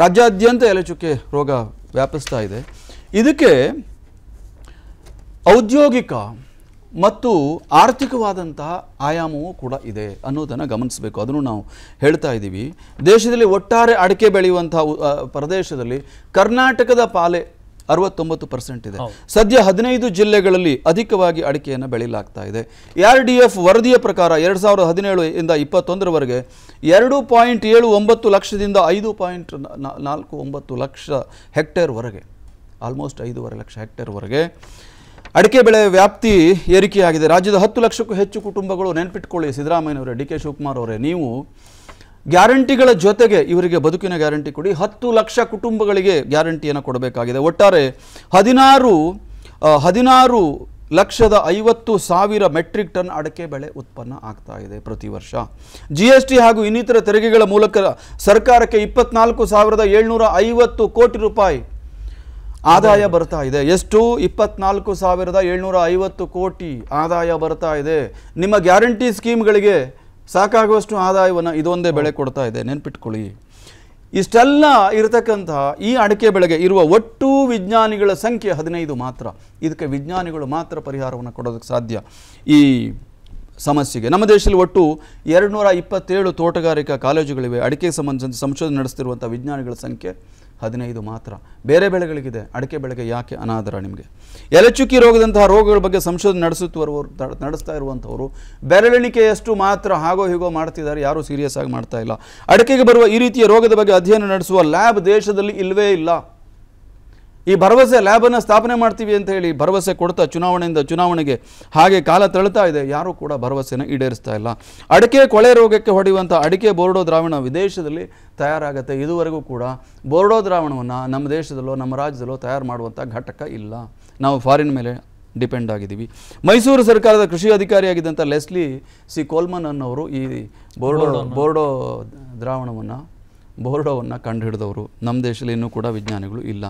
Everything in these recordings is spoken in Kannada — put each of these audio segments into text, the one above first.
ರಾಜ್ಯಾದ್ಯಂತ ಚುಕ್ಕೆ ರೋಗ ವ್ಯಾಪಿಸ್ತಾ ಇದೆ ಇದಕ್ಕೆ ಔದ್ಯೋಗಿಕ ಮತ್ತು ಆರ್ಥಿಕವಾದಂತಹ ಆಯಾಮವೂ ಕೂಡ ಇದೆ ಅನ್ನೋದನ್ನು ಗಮನಿಸಬೇಕು ಅದನ್ನು ನಾವು ಹೇಳ್ತಾ ಇದ್ದೀವಿ ದೇಶದಲ್ಲಿ ಒಟ್ಟಾರೆ ಅಡಿಕೆ ಬೆಳೆಯುವಂಥ ಪ್ರದೇಶದಲ್ಲಿ ಕರ್ನಾಟಕದ ಪಾಲೆ ಅರವತ್ತೊಂಬತ್ತು ಪರ್ಸೆಂಟ್ ಇದೆ ಸದ್ಯ ಹದಿನೈದು ಜಿಲ್ಲೆಗಳಲ್ಲಿ ಅಧಿಕವಾಗಿ ಅಡಿಕೆಯನ್ನು ಬೆಳೆಯಲಾಗ್ತಾ ಇದೆ ಆರ್ ಡಿ ಎಫ್ ವರದಿಯ ಪ್ರಕಾರ ಎರಡು ಸಾವಿರದ ಹದಿನೇಳು ಇಂದ ಇಪ್ಪತ್ತೊಂದರವರೆಗೆ ಎರಡು ಪಾಯಿಂಟ್ ಏಳು ಒಂಬತ್ತು ಲಕ್ಷದಿಂದ ಐದು ಪಾಯಿಂಟ್ ನಾಲ್ಕು ಒಂಬತ್ತು ಲಕ್ಷ ಹೆಕ್ಟೇರ್ವರೆಗೆ ಆಲ್ಮೋಸ್ಟ್ ಐದೂವರೆ ಲಕ್ಷ ಹೆಕ್ಟೇರ್ವರೆಗೆ ಅಡಿಕೆ ಬೆಳೆ ವ್ಯಾಪ್ತಿ ಏರಿಕೆಯಾಗಿದೆ ರಾಜ್ಯದ ಹತ್ತು ಲಕ್ಷಕ್ಕೂ ಹೆಚ್ಚು ಕುಟುಂಬಗಳು ನೆನಪಿಟ್ಕೊಳ್ಳಿ ಸಿದ್ದರಾಮಯ್ಯನವರೇ ಡಿ ಕೆ ಶಿವಕುಮಾರ್ ಅವರೇ ನೀವು ಗ್ಯಾರಂಟಿಗಳ ಜೊತೆಗೆ ಇವರಿಗೆ ಬದುಕಿನ ಗ್ಯಾರಂಟಿ ಕೊಡಿ ಹತ್ತು ಲಕ್ಷ ಕುಟುಂಬಗಳಿಗೆ ಗ್ಯಾರಂಟಿಯನ್ನು ಕೊಡಬೇಕಾಗಿದೆ ಒಟ್ಟಾರೆ ಹದಿನಾರು ಹದಿನಾರು ಲಕ್ಷದ ಐವತ್ತು ಸಾವಿರ ಮೆಟ್ರಿಕ್ ಟನ್ ಅಡಕೆ ಬೆಳೆ ಉತ್ಪನ್ನ ಆಗ್ತಾ ಇದೆ ಪ್ರತಿ ವರ್ಷ ಜಿ ಎಸ್ ಟಿ ಹಾಗೂ ಇನ್ನಿತರ ತೆರಿಗೆಗಳ ಮೂಲಕ ಸರ್ಕಾರಕ್ಕೆ ಇಪ್ಪತ್ನಾಲ್ಕು ಸಾವಿರದ ಏಳ್ನೂರ ಐವತ್ತು ಕೋಟಿ ರೂಪಾಯಿ ಆದಾಯ ಬರ್ತಾ ಇದೆ ಎಷ್ಟು ಇಪ್ಪತ್ನಾಲ್ಕು ಸಾವಿರದ ಏಳ್ನೂರ ಐವತ್ತು ಕೋಟಿ ಆದಾಯ ಬರ್ತಾ ಇದೆ ನಿಮ್ಮ ಗ್ಯಾರಂಟಿ ಸ್ಕೀಮ್ಗಳಿಗೆ ಸಾಕಾಗುವಷ್ಟು ಆದಾಯವನ್ನು ಇದೊಂದೇ ಬೆಳೆ ಕೊಡ್ತಾ ಇದೆ ನೆನ್ಪಿಟ್ಕೊಳ್ಳಿ ಇಷ್ಟೆಲ್ಲ ಇರತಕ್ಕಂತಹ ಈ ಅಡಿಕೆ ಬೆಳೆಗೆ ಇರುವ ಒಟ್ಟು ವಿಜ್ಞಾನಿಗಳ ಸಂಖ್ಯೆ ಹದಿನೈದು ಮಾತ್ರ ಇದಕ್ಕೆ ವಿಜ್ಞಾನಿಗಳು ಮಾತ್ರ ಪರಿಹಾರವನ್ನು ಕೊಡೋದಕ್ಕೆ ಸಾಧ್ಯ ಈ ಸಮಸ್ಯೆಗೆ ನಮ್ಮ ದೇಶದಲ್ಲಿ ಒಟ್ಟು ಎರಡು ನೂರ ಇಪ್ಪತ್ತೇಳು ತೋಟಗಾರಿಕಾ ಕಾಲೇಜುಗಳಿವೆ ಅಡಿಕೆ ಸಂಬಂಧಿಸಿದಂತೆ ಸಂಶೋಧನೆ ನಡೆಸ್ತಿರುವಂಥ ವಿಜ್ಞಾನಿಗಳ ಸಂಖ್ಯೆ ಹದಿನೈದು ಮಾತ್ರ ಬೇರೆ ಬೆಳೆಗಳಿಗಿದೆ ಅಡಿಕೆ ಬೆಳೆಗೆ ಯಾಕೆ ಅನಾದರ ನಿಮಗೆ ಎಲೆಚುಕ್ಕಿ ರೋಗದಂತಹ ರೋಗಗಳ ಬಗ್ಗೆ ಸಂಶೋಧನೆ ನಡೆಸುತ್ತಿರುವವರು ನಡೆಸ್ತಾ ಇರುವಂಥವರು ಬೆರಳಿಕೆಯಷ್ಟು ಮಾತ್ರ ಹಾಗೋ ಹೀಗೋ ಮಾಡ್ತಿದ್ದಾರೆ ಯಾರೂ ಸೀರಿಯಸ್ ಆಗಿ ಮಾಡ್ತಾ ಇಲ್ಲ ಅಡಕೆಗೆ ಬರುವ ಈ ರೀತಿಯ ರೋಗದ ಬಗ್ಗೆ ಅಧ್ಯಯನ ನಡೆಸುವ ಲ್ಯಾಬ್ ದೇಶದಲ್ಲಿ ಇಲ್ಲವೇ ಇಲ್ಲ ಈ ಭರವಸೆ ಲ್ಯಾಬನ್ನು ಸ್ಥಾಪನೆ ಮಾಡ್ತೀವಿ ಅಂತ ಹೇಳಿ ಭರವಸೆ ಕೊಡ್ತಾ ಚುನಾವಣೆಯಿಂದ ಚುನಾವಣೆಗೆ ಹಾಗೆ ಕಾಲ ತಳ್ಳುತ್ತಾ ಇದೆ ಯಾರೂ ಕೂಡ ಭರವಸೆಯನ್ನು ಈಡೇರಿಸ್ತಾ ಇಲ್ಲ ಅಡಿಕೆ ಕೊಳೆ ರೋಗಕ್ಕೆ ಹೊಡೆಯುವಂಥ ಅಡಿಕೆ ಬೋರ್ಡೋ ದ್ರಾವಣ ವಿದೇಶದಲ್ಲಿ ತಯಾರಾಗುತ್ತೆ ಇದುವರೆಗೂ ಕೂಡ ಬೋರ್ಡೋ ದ್ರಾವಣವನ್ನು ನಮ್ಮ ದೇಶದಲ್ಲೋ ನಮ್ಮ ರಾಜ್ಯದಲ್ಲೋ ತಯಾರು ಮಾಡುವಂಥ ಘಟಕ ಇಲ್ಲ ನಾವು ಫಾರಿನ್ ಮೇಲೆ ಡಿಪೆಂಡ್ ಆಗಿದ್ದೀವಿ ಮೈಸೂರು ಸರ್ಕಾರದ ಕೃಷಿ ಅಧಿಕಾರಿಯಾಗಿದ್ದಂಥ ಲೆಸ್ಲಿ ಸಿ ಕೋಲ್ಮನ್ ಅನ್ನೋರು ಈ ಬೋರ್ಡೋ ಬೋರ್ಡೋ ದ್ರಾವಣವನ್ನು ಬೋರ್ಡೋವನ್ನು ಕಂಡುಹಿಡಿದವರು ನಮ್ಮ ದೇಶದಲ್ಲಿ ಇನ್ನೂ ಕೂಡ ವಿಜ್ಞಾನಿಗಳು ಇಲ್ಲ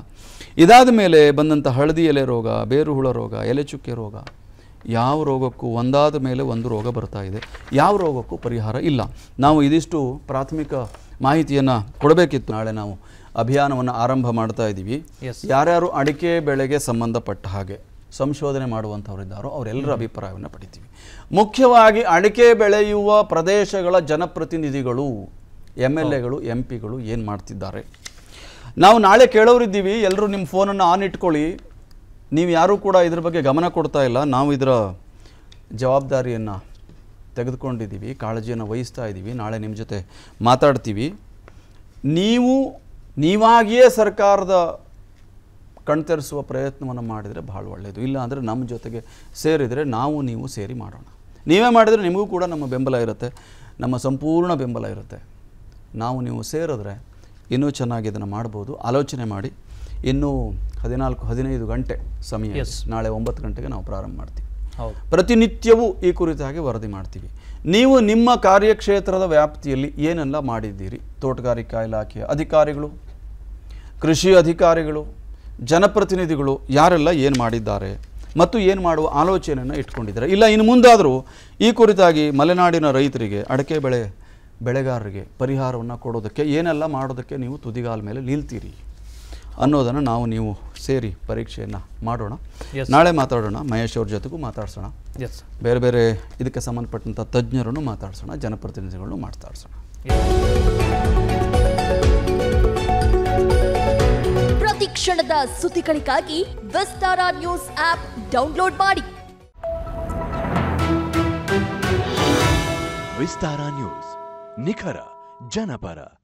ಇದಾದ ಮೇಲೆ ಬಂದಂಥ ಹಳದಿ ಎಲೆ ರೋಗ ಬೇರುಹುಳ ರೋಗ ಎಲೆ ಚುಕ್ಕೆ ರೋಗ ಯಾವ ರೋಗಕ್ಕೂ ಒಂದಾದ ಮೇಲೆ ಒಂದು ರೋಗ ಬರ್ತಾ ಇದೆ ಯಾವ ರೋಗಕ್ಕೂ ಪರಿಹಾರ ಇಲ್ಲ ನಾವು ಇದಿಷ್ಟು ಪ್ರಾಥಮಿಕ ಮಾಹಿತಿಯನ್ನು ಕೊಡಬೇಕಿತ್ತು ನಾಳೆ ನಾವು ಅಭಿಯಾನವನ್ನು ಆರಂಭ ಮಾಡ್ತಾ ಇದ್ದೀವಿ ಯಾರ್ಯಾರು ಅಡಿಕೆ ಬೆಳೆಗೆ ಸಂಬಂಧಪಟ್ಟ ಹಾಗೆ ಸಂಶೋಧನೆ ಮಾಡುವಂಥವರಿದ್ದಾರೋ ಅವರೆಲ್ಲರ ಅಭಿಪ್ರಾಯವನ್ನು ಪಡಿತೀವಿ ಮುಖ್ಯವಾಗಿ ಅಡಿಕೆ ಬೆಳೆಯುವ ಪ್ರದೇಶಗಳ ಜನಪ್ರತಿನಿಧಿಗಳು ಎಮ್ ಎಲ್ ಎಗಳು ಎಂ ಪಿಗಳು ಏನು ಮಾಡ್ತಿದ್ದಾರೆ ನಾವು ನಾಳೆ ಕೇಳೋರಿದ್ದೀವಿ ಎಲ್ಲರೂ ನಿಮ್ಮ ಫೋನನ್ನು ಆನ್ ಇಟ್ಕೊಳ್ಳಿ ನೀವು ಯಾರೂ ಕೂಡ ಇದ್ರ ಬಗ್ಗೆ ಗಮನ ಕೊಡ್ತಾ ಇಲ್ಲ ನಾವು ಇದರ ಜವಾಬ್ದಾರಿಯನ್ನು ತೆಗೆದುಕೊಂಡಿದ್ದೀವಿ ಕಾಳಜಿಯನ್ನು ವಹಿಸ್ತಾ ಇದ್ದೀವಿ ನಾಳೆ ನಿಮ್ಮ ಜೊತೆ ಮಾತಾಡ್ತೀವಿ ನೀವು ನೀವಾಗಿಯೇ ಸರ್ಕಾರದ ಕಣ್ತರಿಸುವ ಪ್ರಯತ್ನವನ್ನು ಮಾಡಿದರೆ ಭಾಳ ಒಳ್ಳೆಯದು ಇಲ್ಲಾಂದರೆ ನಮ್ಮ ಜೊತೆಗೆ ಸೇರಿದರೆ ನಾವು ನೀವು ಸೇರಿ ಮಾಡೋಣ ನೀವೇ ಮಾಡಿದರೆ ನಿಮಗೂ ಕೂಡ ನಮ್ಮ ಬೆಂಬಲ ಇರುತ್ತೆ ನಮ್ಮ ಸಂಪೂರ್ಣ ಬೆಂಬಲ ಇರುತ್ತೆ ನಾವು ನೀವು ಸೇರಿದ್ರೆ ಇನ್ನೂ ಚೆನ್ನಾಗಿ ಇದನ್ನು ಮಾಡ್ಬೋದು ಆಲೋಚನೆ ಮಾಡಿ ಇನ್ನೂ ಹದಿನಾಲ್ಕು ಹದಿನೈದು ಗಂಟೆ ಸಮಯ ನಾಳೆ ಒಂಬತ್ತು ಗಂಟೆಗೆ ನಾವು ಪ್ರಾರಂಭ ಮಾಡ್ತೀವಿ ಪ್ರತಿನಿತ್ಯವೂ ಈ ಕುರಿತಾಗಿ ವರದಿ ಮಾಡ್ತೀವಿ ನೀವು ನಿಮ್ಮ ಕಾರ್ಯಕ್ಷೇತ್ರದ ವ್ಯಾಪ್ತಿಯಲ್ಲಿ ಏನೆಲ್ಲ ಮಾಡಿದ್ದೀರಿ ತೋಟಗಾರಿಕಾ ಇಲಾಖೆಯ ಅಧಿಕಾರಿಗಳು ಕೃಷಿ ಅಧಿಕಾರಿಗಳು ಜನಪ್ರತಿನಿಧಿಗಳು ಯಾರೆಲ್ಲ ಏನು ಮಾಡಿದ್ದಾರೆ ಮತ್ತು ಏನು ಮಾಡುವ ಆಲೋಚನೆಯನ್ನು ಇಟ್ಕೊಂಡಿದ್ದಾರೆ ಇಲ್ಲ ಇನ್ನು ಮುಂದಾದರೂ ಈ ಕುರಿತಾಗಿ ಮಲೆನಾಡಿನ ರೈತರಿಗೆ ಅಡಕೆ ಬೆಳೆ ಬೆಳೆಗಾರರಿಗೆ ಪರಿಹಾರವನ್ನು ಕೊಡೋದಕ್ಕೆ ಏನೆಲ್ಲ ಮಾಡೋದಕ್ಕೆ ನೀವು ತುದಿಗಾಲ ಮೇಲೆ ನಿಲ್ತೀರಿ ಅನ್ನೋದನ್ನು ನಾವು ನೀವು ಸೇರಿ ಪರೀಕ್ಷೆಯನ್ನು ಮಾಡೋಣ ನಾಳೆ ಮಾತಾಡೋಣ ಮಹೇಶ್ ಅವ್ರ ಜೊತೆಗೂ ಮಾತಾಡ್ಸೋಣ ಎಸ್ ಬೇರೆ ಬೇರೆ ಇದಕ್ಕೆ ಸಂಬಂಧಪಟ್ಟಂಥ ತಜ್ಞರನ್ನು ಮಾತಾಡ್ಸೋಣ ಜನಪ್ರತಿನಿಧಿಗಳನ್ನು ಮಾತಾಡ್ಸೋಣ ಪ್ರತಿಕ್ಷಣದ ಸುದ್ದಿಗಳಿಗಾಗಿ ವಿಸ್ತಾರ ನ್ಯೂಸ್ ಆಪ್ ಡೌನ್ಲೋಡ್ ಮಾಡಿ ವಿಸ್ತಾರ ನ್ಯೂಸ್ ನಿಖರ ಜನಪರ